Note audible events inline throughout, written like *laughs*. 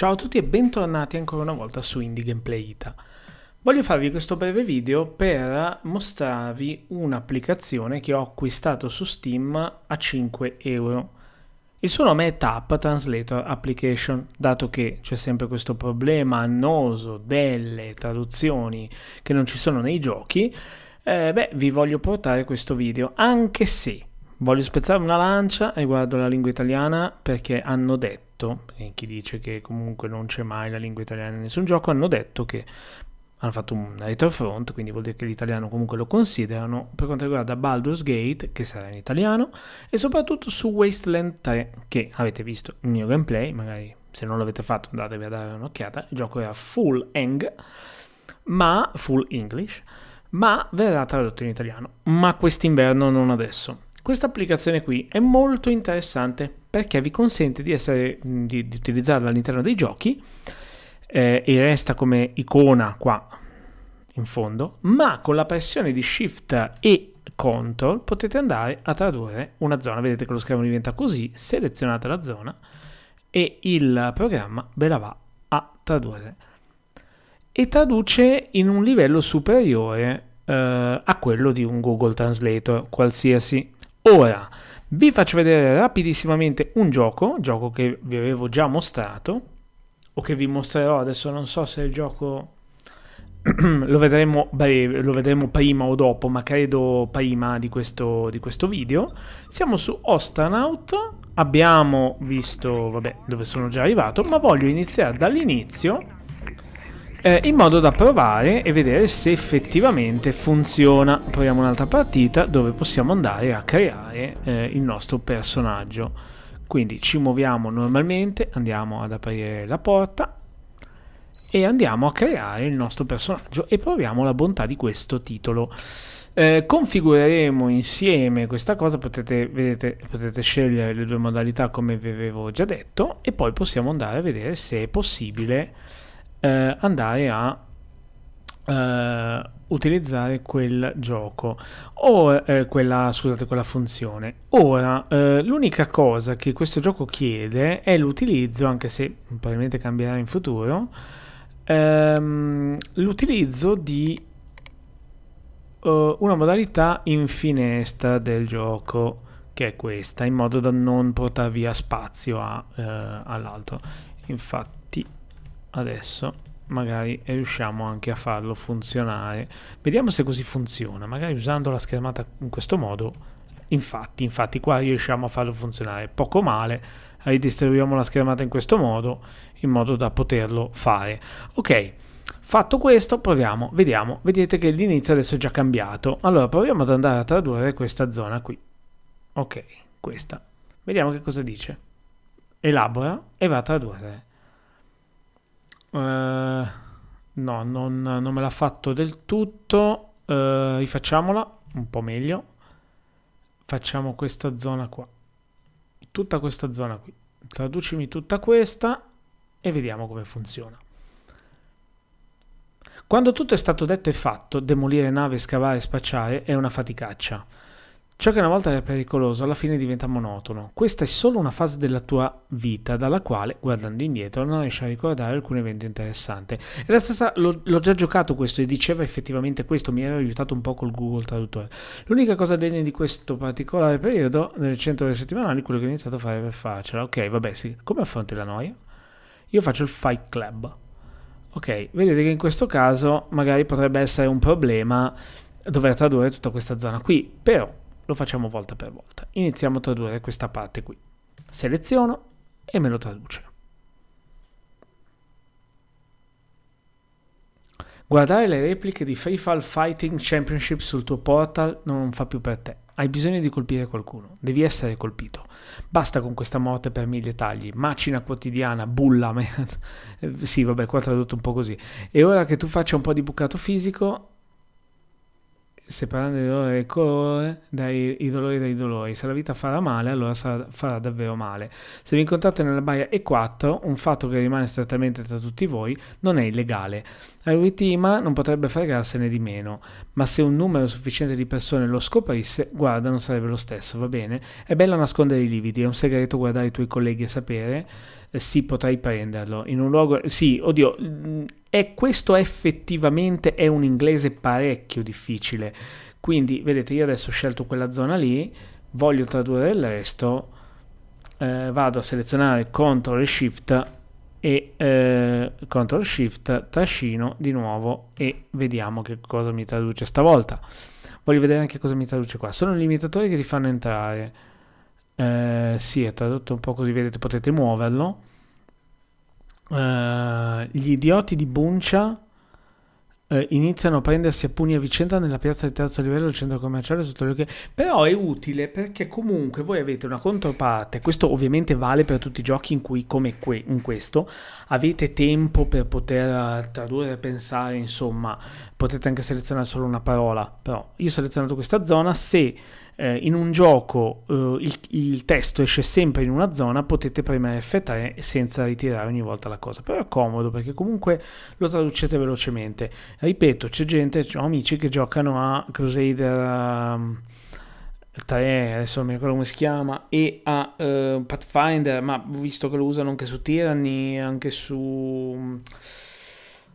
Ciao a tutti e bentornati ancora una volta su Indie Gameplay Ita. Voglio farvi questo breve video per mostrarvi un'applicazione che ho acquistato su Steam a 5 euro. Il suo nome è Tap Translator Application, dato che c'è sempre questo problema annoso delle traduzioni che non ci sono nei giochi, eh, beh, vi voglio portare questo video, anche se voglio spezzare una lancia riguardo la lingua italiana perché hanno detto, e chi dice che comunque non c'è mai la lingua italiana in nessun gioco, hanno detto che hanno fatto un retrofront, quindi vuol dire che l'italiano comunque lo considerano, per quanto riguarda Baldur's Gate, che sarà in italiano, e soprattutto su Wasteland 3, che avete visto il mio gameplay, magari se non l'avete fatto andatevi a dare un'occhiata, il gioco era full eng, ma full English, ma verrà tradotto in italiano, ma quest'inverno non adesso questa applicazione qui è molto interessante perché vi consente di, essere, di, di utilizzarla all'interno dei giochi eh, e resta come icona qua in fondo, ma con la pressione di Shift e Control potete andare a tradurre una zona. Vedete che lo schermo diventa così, selezionate la zona e il programma ve la va a tradurre. E traduce in un livello superiore eh, a quello di un Google Translator qualsiasi. Ora vi faccio vedere rapidissimamente un gioco, gioco che vi avevo già mostrato o che vi mostrerò adesso, non so se il gioco *clears throat* lo vedremo breve, lo vedremo prima o dopo, ma credo prima di questo, di questo video. Siamo su Ostanaut, abbiamo visto, vabbè, dove sono già arrivato, ma voglio iniziare dall'inizio eh, in modo da provare e vedere se effettivamente funziona. Proviamo un'altra partita dove possiamo andare a creare eh, il nostro personaggio. Quindi ci muoviamo normalmente, andiamo ad aprire la porta e andiamo a creare il nostro personaggio e proviamo la bontà di questo titolo. Eh, configureremo insieme questa cosa, potete, vedete, potete, scegliere le due modalità come vi avevo già detto e poi possiamo andare a vedere se è possibile eh, andare a eh, utilizzare quel gioco o eh, quella, scusate, quella funzione. Ora, eh, l'unica cosa che questo gioco chiede è l'utilizzo, anche se probabilmente cambierà in futuro, ehm, l'utilizzo di eh, una modalità in finestra del gioco che è questa, in modo da non portare via spazio eh, all'altro. Infatti adesso magari riusciamo anche a farlo funzionare. Vediamo se così funziona, magari usando la schermata in questo modo, infatti, infatti qua riusciamo a farlo funzionare poco male, ridistribuiamo la schermata in questo modo, in modo da poterlo fare. Ok, fatto questo proviamo, vediamo, vedete che l'inizio adesso è già cambiato, allora proviamo ad andare a tradurre questa zona qui, ok, questa, vediamo che cosa dice, elabora e va a tradurre eh, no, non, non, me l'ha fatto del tutto. Uh, rifacciamola un po' meglio. Facciamo questa zona qua. Tutta questa zona qui. Traducimi tutta questa e vediamo come funziona. Quando tutto è stato detto e fatto, demolire nave, scavare spacciare è una faticaccia. Ciò che una volta era pericoloso alla fine diventa monotono. Questa è solo una fase della tua vita dalla quale, guardando indietro, non riesci a ricordare alcun evento interessante. E la stessa, l'ho, l'ho già giocato questo e diceva effettivamente questo, mi era aiutato un po' col Google Traduttore. L'unica cosa degna di questo particolare periodo, nel centro delle settimanali, quello che ho iniziato a fare per farcela. Ok, vabbè, sì. come affronti la noia? Io faccio il Fight Club. Ok, vedete che in questo caso magari potrebbe essere un problema dover tradurre tutta questa zona qui, però lo facciamo volta per volta. Iniziamo a tradurre questa parte qui. Seleziono e me lo traduce. Guardare le repliche di Free Fall Fighting Championship sul tuo portal non fa più per te. Hai bisogno di colpire qualcuno, devi essere colpito. Basta con questa morte per mille tagli, macina quotidiana, bulla. *laughs* Eh, sì, vabbè, qua tradotto un po' così. E ora che tu faccia un po' di bucato fisico, separando il dolore del colore dai i dolori dai dolori. Se la vita farà male, allora sarà, farà davvero male. Se vi incontrate nella baia E4, un fatto che rimane strettamente tra tutti voi non è illegale. La Ruitima non potrebbe fregarsene di meno, ma se un numero sufficiente di persone lo scoprisse, guarda, non sarebbe lo stesso, va bene? È bello nascondere i lividi, è un segreto guardare i tuoi colleghi e sapere. se eh, sì, potrai prenderlo. In un luogo... Sì, oddio, mm, è, questo effettivamente è un inglese parecchio difficile. Quindi, vedete, io adesso ho scelto quella zona lì, voglio tradurre il resto, eh, vado a selezionare CTRL e SHIFT e eh, CTRL SHIFT trascino di nuovo e vediamo che cosa mi traduce stavolta. Voglio vedere anche cosa mi traduce qua. Sono i limitatori che ti fanno entrare. Eh, si sì, è tradotto un po' così, vedete, potete muoverlo. Eh, gli idioti di Buncia eh, iniziano a prendersi a pugni a vicenda nella piazza di terzo livello del centro commerciale sotto le Però è utile perché comunque voi avete una controparte. Questo ovviamente vale per tutti i giochi in cui, come que in questo, avete tempo per poter eh, tradurre, pensare, insomma, potete anche selezionare solo una parola. Però io ho selezionato questa zona, se eh, in un gioco eh, il, il, testo esce sempre in una zona, potete premere F3 senza ritirare ogni volta la cosa. Però è comodo perché comunque lo traducete velocemente. Ripeto, c'è gente, ho amici che giocano a Crusader um, ehm, 3, adesso non mi ricordo come si chiama, e a uh, Pathfinder, ma visto che lo usano anche su Tyranny, anche su... Um,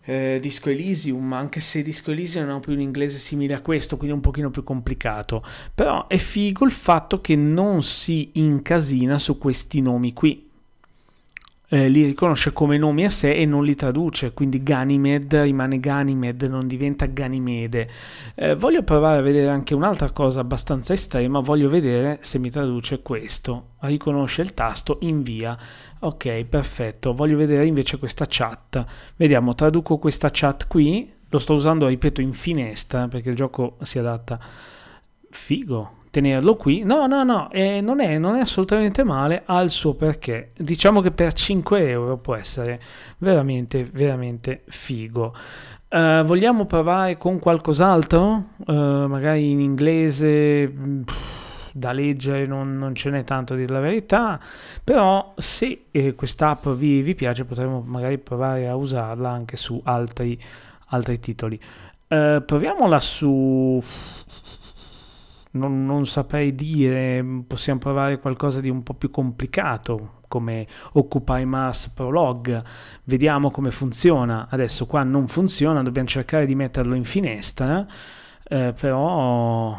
eh, Disco Elysium, anche se Disco Elysium non ha più un inglese simile a questo, quindi è un pochino più complicato. Però è figo il fatto che non si incasina su questi nomi qui eh, li riconosce come nomi a sé e non li traduce, quindi Ganymed rimane Ganymed, non diventa Ganimede. Eh, voglio provare a vedere anche un'altra cosa abbastanza estrema, voglio vedere se mi traduce questo. Riconosce il tasto, invia. Ok, perfetto. Voglio vedere invece questa chat. Vediamo, traduco questa chat qui, lo sto usando, ripeto, in finestra perché il gioco si adatta. Figo, tenerlo qui. No, no, no, eh, non, è, non, è, assolutamente male, al suo perché. Diciamo che per 5 euro può essere veramente, veramente figo. Uh, vogliamo provare con qualcos'altro? Uh, magari in inglese... Mm, pff da leggere, non, non, ce n'è tanto a dire la verità, però se eh, quest'app vi, vi, piace potremmo magari provare a usarla anche su altri, altri titoli. Eh, proviamola su non, non saprei dire, possiamo provare qualcosa di un po' più complicato, come Occupy Mass Prolog, vediamo come funziona. Adesso qua non funziona, dobbiamo cercare di metterlo in finestra, eh, però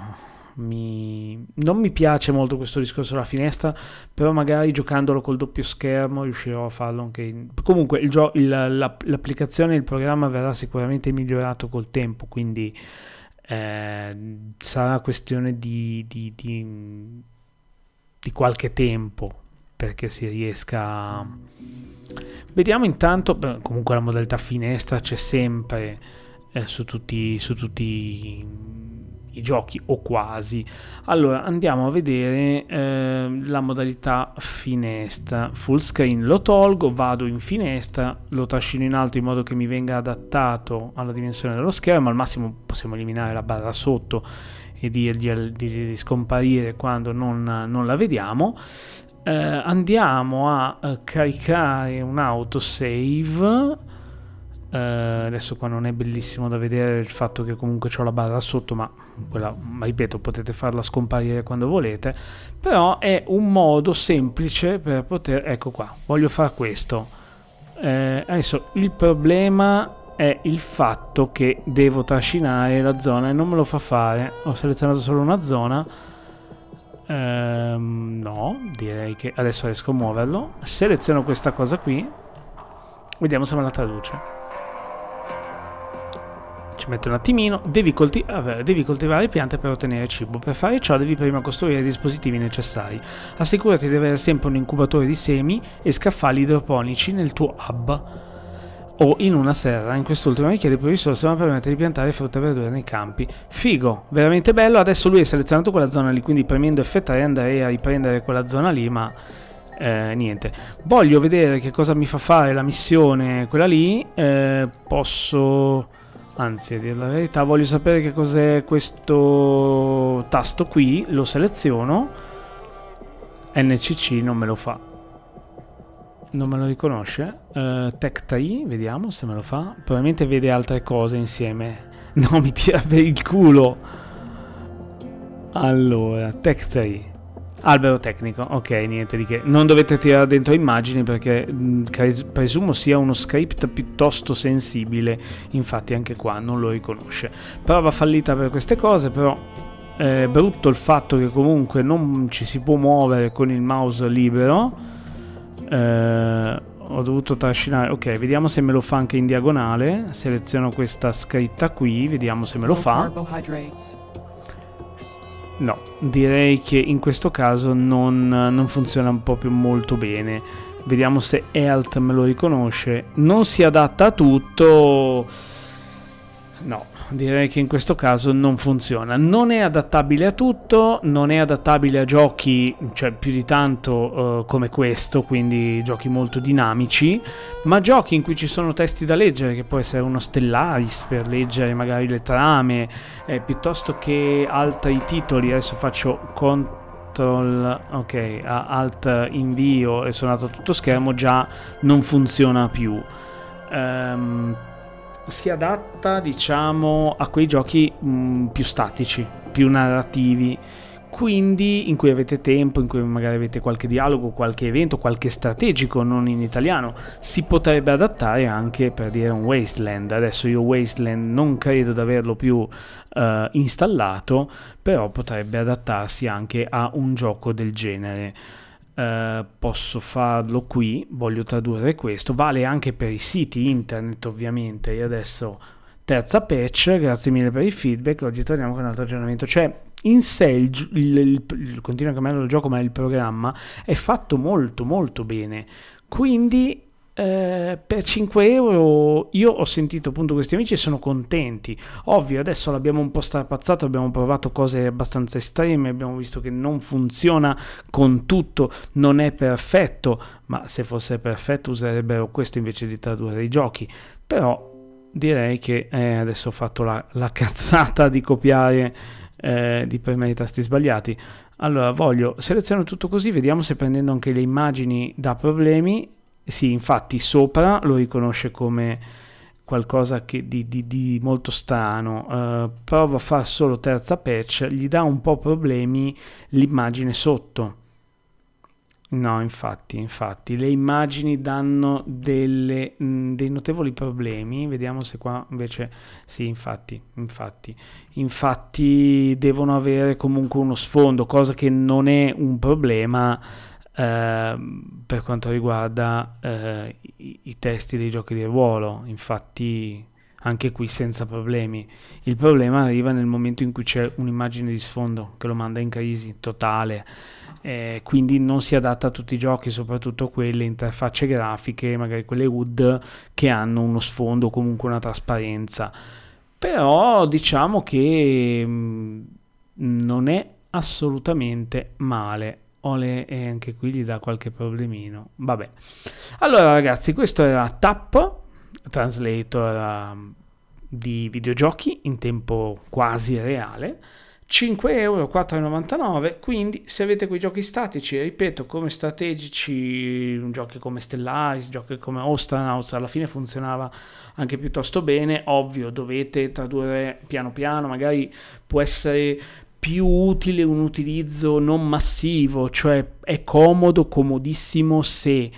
mi... non mi piace molto questo discorso della finestra, però magari giocandolo col doppio schermo riuscirò a farlo anche... In... Comunque il gio... il, l'applicazione, il programma verrà sicuramente migliorato col tempo, quindi eh, sarà questione di, di, di, di, qualche tempo perché si riesca vediamo intanto beh, comunque la modalità finestra c'è sempre eh, su tutti, su tutti i giochi o quasi. Allora andiamo a vedere eh, la modalità finestra. Full screen lo tolgo, vado in finestra, lo trascino in alto in modo che mi venga adattato alla dimensione dello schermo, al massimo possiamo eliminare la barra sotto e dirgli al, di, di scomparire quando non, non la vediamo. Eh, andiamo a eh, caricare un autosave eh, adesso qua non è bellissimo da vedere il fatto che comunque ho la barra sotto, ma quella, ripeto, potete farla scomparire quando volete. Però è un modo semplice per poter... Ecco qua, voglio fare questo. Uh, adesso il problema è il fatto che devo trascinare la zona e non me lo fa fare. Ho selezionato solo una zona. Um, no, direi che adesso riesco a muoverlo. Seleziono questa cosa qui. Vediamo se me la traduce ci mette un attimino, devi, colti vabbè, devi coltivare le piante per ottenere cibo. Per fare ciò devi prima costruire i dispositivi necessari. Assicurati di avere sempre un incubatore di semi e scaffali idroponici nel tuo hub o in una serra. In quest'ultima richiede più risorse ma permette di piantare frutta e verdura nei campi. Figo, veramente bello. Adesso lui ha selezionato quella zona lì, quindi premendo F3 andrei a riprendere quella zona lì, ma eh, niente. Voglio vedere che cosa mi fa fare la missione, quella lì. Eh, posso... Anzi, a dire la verità, voglio sapere che cos'è questo tasto qui, lo seleziono, NCC non me lo fa. Non me lo riconosce. Uh, eh, TechTree, vediamo se me lo fa. Probabilmente vede altre cose insieme. *laughs* No, mi tira per il culo. Allora, TechTree. Albero tecnico, ok, niente di che. Non dovete tirare dentro immagini perché mm, presumo sia uno script piuttosto sensibile, infatti anche qua non lo riconosce. Prova fallita per queste cose, però è eh, brutto il fatto che comunque non ci si può muovere con il mouse libero. Eh, ho dovuto trascinare ok vediamo se me lo fa anche in diagonale seleziono questa scritta qui vediamo se me lo fa No, direi che in questo caso non, non funziona proprio molto bene. Vediamo se Health me lo riconosce. Non si adatta a tutto No, direi che in questo caso non funziona. Non è adattabile a tutto, non è adattabile a giochi, cioè più di tanto eh, come questo, quindi giochi molto dinamici, ma giochi in cui ci sono testi da leggere, che può essere uno Stellaris per leggere magari le trame, eh, piuttosto che altri titoli. Adesso faccio conto ok, alt invio e sono andato a tutto schermo, già non funziona più. Um, si adatta diciamo a quei giochi mh, più statici, più narrativi, quindi in cui avete tempo, in cui magari avete qualche dialogo, qualche evento, qualche strategico, non in italiano, si potrebbe adattare anche per dire un Wasteland. Adesso io Wasteland non credo di averlo più uh, installato, però potrebbe adattarsi anche a un gioco del genere. Eh, posso farlo qui, voglio tradurre questo, vale anche per i siti internet ovviamente, e adesso terza patch, grazie mille per il feedback, oggi torniamo con un altro aggiornamento, cioè in sé il, il, il, il continuo a cambiare il gioco ma il programma è fatto molto molto bene, quindi eh, per 5 euro io ho sentito appunto questi amici e sono contenti. Ovvio, adesso l'abbiamo un po' strapazzato, abbiamo provato cose abbastanza estreme, abbiamo visto che non funziona con tutto, non è perfetto, ma se fosse perfetto userebbero questo invece di tradurre i giochi. Però direi che eh, adesso ho fatto la, la *laughs* cazzata di copiare, eh, di premere i tasti sbagliati. Allora voglio seleziono tutto così, vediamo se prendendo anche le immagini da problemi sì, infatti sopra lo riconosce come qualcosa di, di, di, molto strano, uh, prova a fare solo terza patch, gli dà un po' problemi l'immagine sotto. No, infatti, infatti, le immagini danno delle, mh, mm, dei notevoli problemi. Vediamo se qua invece... Sì, infatti, infatti. Infatti devono avere comunque uno sfondo, cosa che non è un problema Ehm, per quanto riguarda uh, i, i, testi dei giochi di ruolo, infatti anche qui senza problemi. Il problema arriva nel momento in cui c'è un'immagine di sfondo che lo manda in crisi totale, eh, quindi non si adatta a tutti i giochi, soprattutto quelle interfacce grafiche, magari quelle HUD che hanno uno sfondo o comunque una trasparenza. Però diciamo che mh, mm, non è assolutamente male Ole e anche qui gli dà qualche problemino. Vabbè. Allora ragazzi, questo era Tap, translator um, di videogiochi in tempo quasi reale. 4,99 quindi se avete quei giochi statici ripeto come strategici giochi come Stellaris giochi come Ostranauts alla fine funzionava anche piuttosto bene ovvio dovete tradurre piano piano magari può essere più utile un utilizzo non massivo, cioè è comodo, comodissimo se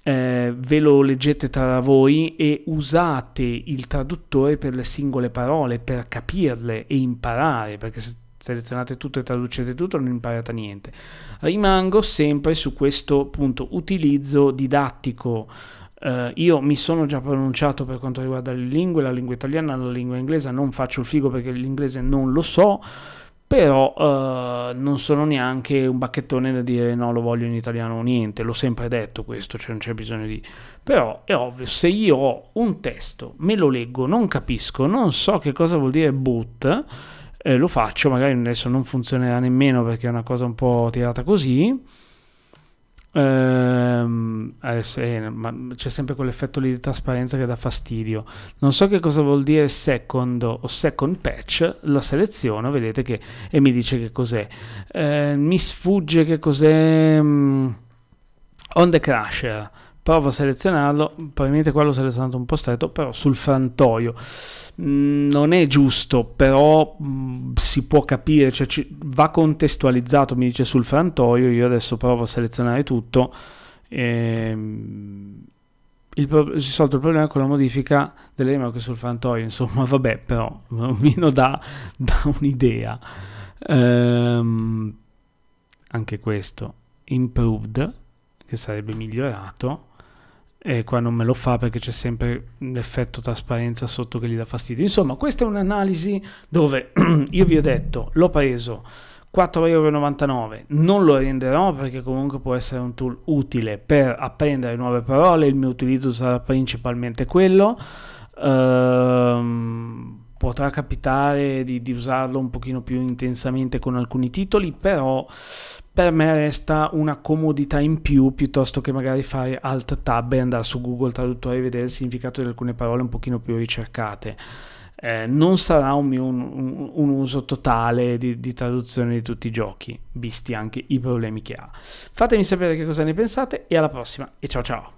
eh, ve lo leggete tra voi e usate il traduttore per le singole parole, per capirle e imparare, perché se selezionate tutto e traducete tutto non imparate niente. Rimango sempre su questo punto utilizzo didattico. Uh, io mi sono già pronunciato per quanto riguarda le lingue, la lingua italiana, la lingua inglese, non faccio il figo perché l'inglese non lo so, però eh, non sono neanche un bacchettone da dire no lo voglio in italiano o niente, l'ho sempre detto questo, cioè non c'è bisogno di... però è ovvio, se io ho un testo, me lo leggo, non capisco, non so che cosa vuol dire boot, eh, lo faccio, magari adesso non funzionerà nemmeno perché è una cosa un po' tirata così, Ehm, adesso, eh, ma c'è sempre quell'effetto lì di trasparenza che dà fastidio. Non so che cosa vuol dire second o second patch, la seleziono, vedete che e mi dice che cos'è. Eh, mi sfugge che cos'è mh, mm, on the crusher provo a selezionarlo, probabilmente qua l'ho selezionato un po' stretto, però sul frantoio. Mm, non è giusto, però mm, si può capire, cioè va contestualizzato, mi dice sul frantoio, io adesso provo a selezionare tutto. Ehm, il pro- risolto il problema con la modifica delle remorche sul frantoio, insomma *laughs* vabbè, però almeno da un'idea. Ehm, anche questo, improved, che sarebbe migliorato e qua non me lo fa perché c'è sempre l'effetto trasparenza sotto che gli dà fastidio. Insomma, questa è un'analisi dove *clears throat* io vi ho detto, l'ho preso 4,99€, non lo renderò perché comunque può essere un tool utile per apprendere nuove parole, il mio utilizzo sarà principalmente quello. Ehm potrà capitare di, di usarlo un pochino più intensamente con alcuni titoli, però per me resta una comodità in più piuttosto che magari fare alt tab e andare su Google Traduttore e vedere il significato di alcune parole un pochino più ricercate. Eh, non sarà un, mio, un, un uso totale di, di, traduzione di tutti i giochi, visti anche i problemi che ha. Fatemi sapere che cosa ne pensate e alla prossima e ciao ciao!